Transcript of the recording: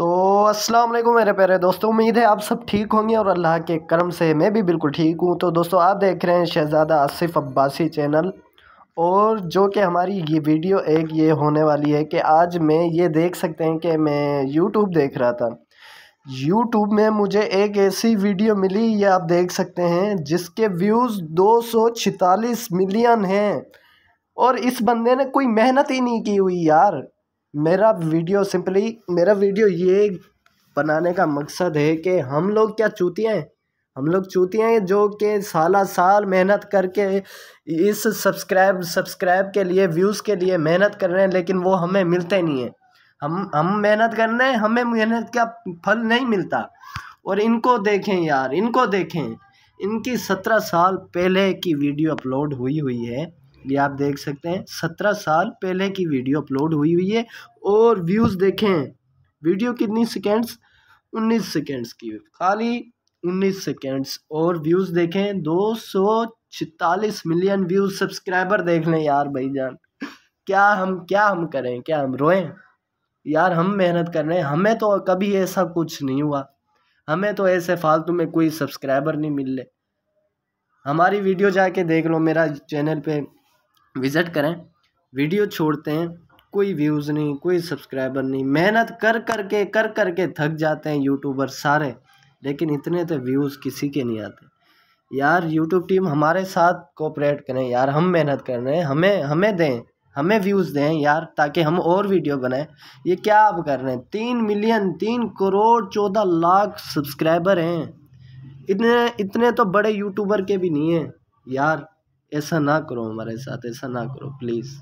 तो अस्सलाम वालेकुम मेरे प्यारे दोस्तों उम्मीद है आप सब ठीक होंगे और अल्लाह के करम से मैं भी बिल्कुल ठीक हूँ तो दोस्तों आप देख रहे हैं शहज़ादा आसिफ अब्बासी चैनल और जो कि हमारी ये वीडियो एक ये होने वाली है कि आज मैं ये देख सकते हैं कि मैं यूट्यूब देख रहा था यूट्यूब में मुझे एक ऐसी वीडियो मिली ये आप देख सकते हैं जिसके व्यूज़ दो मिलियन हैं और इस बंदे ने कोई मेहनत ही नहीं की हुई यार मेरा वीडियो सिंपली मेरा वीडियो ये बनाने का मकसद है कि हम लोग क्या चूतियाँ हैं हम लोग चूतियाँ हैं जो कि साल साल मेहनत करके इस सब्सक्राइब सब्सक्राइब के लिए व्यूज़ के लिए मेहनत कर रहे हैं लेकिन वो हमें मिलते नहीं हैं हम हम मेहनत कर रहे हैं हमें मेहनत का फल नहीं मिलता और इनको देखें यार इनको देखें इनकी सत्रह साल पहले की वीडियो अपलोड हुई हुई है ये आप देख सकते हैं सत्रह साल पहले की वीडियो अपलोड हुई हुई है और व्यूज़ देखें वीडियो कितनी सेकेंड्स उन्नीस सेकेंड्स की खाली उन्नीस सेकेंड्स और व्यूज़ देखें दो सौ छितालीस मिलियन व्यूज़ सब्सक्राइबर देख लें यार भाई जान क्या हम क्या हम करें क्या हम रोएं यार हम मेहनत कर रहे हैं हमें तो कभी ऐसा कुछ नहीं हुआ हमें तो ऐसे फालतू में कोई सब्सक्राइबर नहीं मिल रहे हमारी वीडियो जाके देख लो मेरा चैनल पे विज़िट करें वीडियो छोड़ते हैं कोई व्यूज़ नहीं कोई सब्सक्राइबर नहीं मेहनत कर कर के कर कर थक जाते हैं यूट्यूबर सारे लेकिन इतने तो व्यूज़ किसी के नहीं आते यार यूट्यूब टीम हमारे साथ कोऑपरेट करें यार हम मेहनत कर रहे हैं हमें हमें दें हमें व्यूज़ दें यार ताकि हम और वीडियो बनाएं ये क्या आप कर रहे हैं तीन मिलियन तीन करोड़ चौदह लाख सब्सक्राइबर हैं इतने इतने तो बड़े यूट्यूबर के भी नहीं हैं यार ऐसा ना करो हमारे साथ ऐसा ना करो प्लीज़